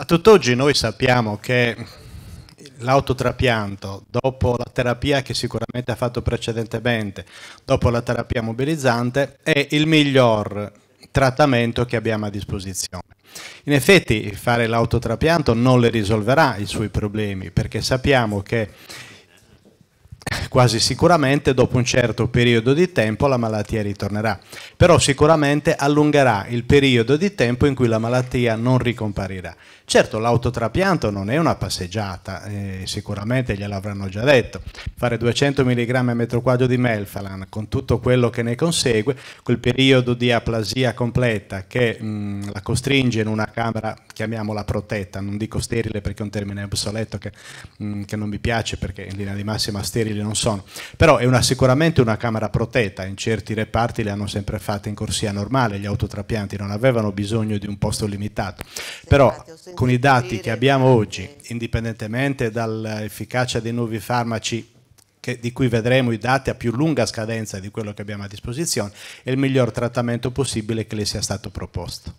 A tutt'oggi noi sappiamo che l'autotrapianto, dopo la terapia che sicuramente ha fatto precedentemente, dopo la terapia mobilizzante, è il miglior trattamento che abbiamo a disposizione. In effetti fare l'autotrapianto non le risolverà i suoi problemi perché sappiamo che quasi sicuramente dopo un certo periodo di tempo la malattia ritornerà, però sicuramente allungherà il periodo di tempo in cui la malattia non ricomparirà. Certo, l'autotrapianto non è una passeggiata, eh, sicuramente gliel'avranno già detto. Fare 200 mg al metro quadro di Melfalan con tutto quello che ne consegue, quel periodo di aplasia completa che mh, mm, la costringe in una camera, chiamiamola protetta, non dico sterile perché è un termine obsoleto che, mh, mm, che non mi piace perché in linea di massima sterile facili non sono, però è una, sicuramente una camera protetta, in certi reparti le hanno sempre fatte in corsia normale, gli autotrapianti non avevano bisogno di un posto limitato, però con i dati che abbiamo oggi, indipendentemente dall'efficacia dei nuovi farmaci che, di cui vedremo i dati a più lunga scadenza di quello che abbiamo a disposizione, è il miglior trattamento possibile che le sia stato proposto.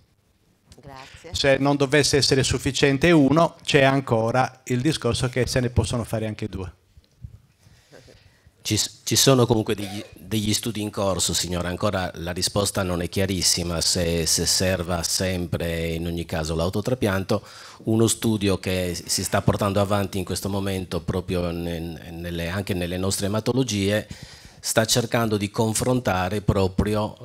Grazie. Se non dovesse essere sufficiente uno, c'è ancora il discorso che se ne possono fare anche due. Ci, ci sono comunque degli, degli, studi in corso, signora, ancora la risposta non è chiarissima se, se serva sempre in ogni caso l'autotrapianto. Uno studio che si sta portando avanti in questo momento proprio nelle, anche nelle nostre ematologie sta cercando di confrontare proprio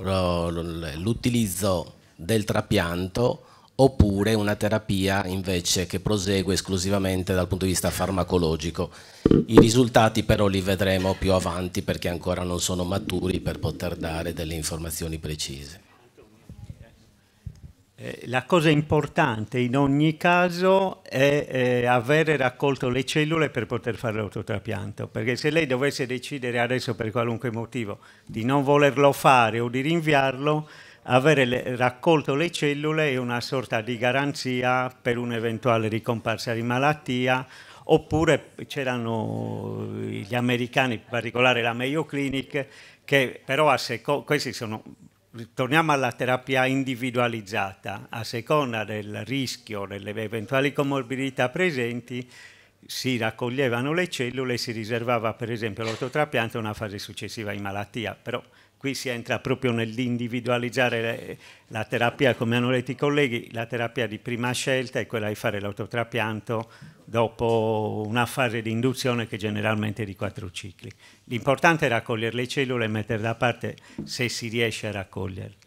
l'utilizzo del trapianto oppure una terapia invece che prosegue esclusivamente dal punto di vista farmacologico. I risultati però li vedremo più avanti perché ancora non sono maturi per poter dare delle informazioni precise. Eh, la cosa importante in ogni caso è eh, avere raccolto le cellule per poter fare l'autotrapianto, perché se lei dovesse decidere adesso per qualunque motivo di non volerlo fare o di rinviarlo, avere le, raccolto le cellule è una sorta di garanzia per un'eventuale ricomparsa di malattia oppure c'erano gli americani, in particolare la Mayo Clinic, che però a seconda, questi sono, torniamo alla terapia individualizzata, a seconda del rischio, delle eventuali comorbidità presenti, si raccoglievano le cellule e si riservava per esempio l'autotrapianto una fase successiva in malattia, però qui si entra proprio nell'individualizzare la terapia, come hanno detto i colleghi, la terapia di prima scelta è quella di fare l'autotrapianto dopo una fase di induzione che generalmente è di quattro cicli. L'importante è raccogliere le cellule e mettere da parte se si riesce a raccoglierle.